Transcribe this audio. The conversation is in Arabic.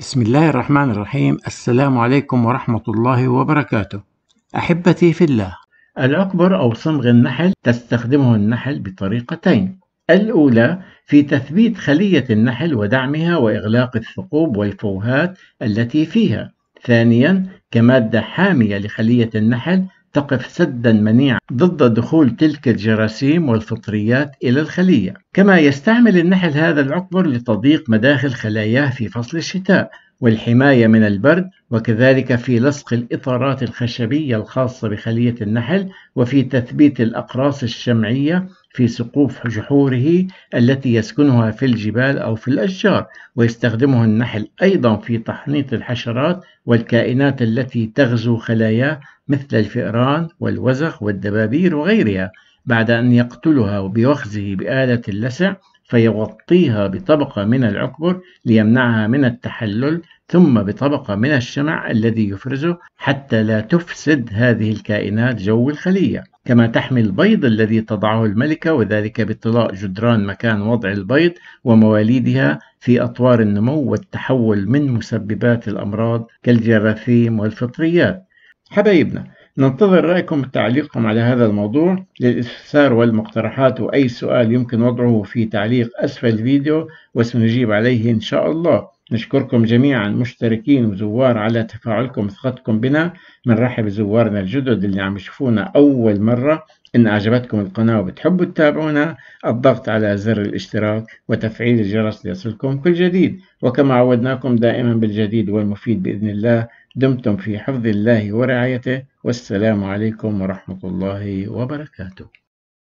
بسم الله الرحمن الرحيم السلام عليكم ورحمة الله وبركاته أحبتي في الله الأكبر أو صمغ النحل تستخدمه النحل بطريقتين الأولى في تثبيت خلية النحل ودعمها وإغلاق الثقوب والفوهات التي فيها ثانيا كمادة حامية لخلية النحل تقف سدا منيعا ضد دخول تلك الجراثيم والفطريات إلى الخلية كما يستعمل النحل هذا العقبر لتضييق مداخل خلاياه في فصل الشتاء والحماية من البرد وكذلك في لصق الإطارات الخشبية الخاصة بخلية النحل وفي تثبيت الأقراص الشمعية في سقوف جحوره التي يسكنها في الجبال أو في الأشجار ويستخدمه النحل أيضا في تحنيط الحشرات والكائنات التي تغزو خلاياه مثل الفئران والوزغ والدبابير وغيرها بعد أن يقتلها بوخزه بآلة اللسع فيغطيها بطبقة من العكبر ليمنعها من التحلل ثم بطبقة من الشمع الذي يفرزه حتى لا تفسد هذه الكائنات جو الخلية كما تحمي البيض الذي تضعه الملكة وذلك بطلاء جدران مكان وضع البيض ومواليدها في أطوار النمو والتحول من مسببات الأمراض كالجراثيم والفطريات. حبايبنا ننتظر رأيكم وتعليقكم على هذا الموضوع للاستفسار والمقترحات وأي سؤال يمكن وضعه في تعليق أسفل الفيديو وسنجيب عليه إن شاء الله. نشكركم جميعا مشتركين وزوار على تفاعلكم وثقتكم بنا بنرحب بزوارنا الجدد اللي عم يشوفونا أول مرة إن أعجبتكم القناة وبتحبوا تتابعونا الضغط على زر الاشتراك وتفعيل الجرس ليصلكم كل جديد وكما عودناكم دائما بالجديد والمفيد بإذن الله دمتم في حفظ الله ورعايته والسلام عليكم ورحمة الله وبركاته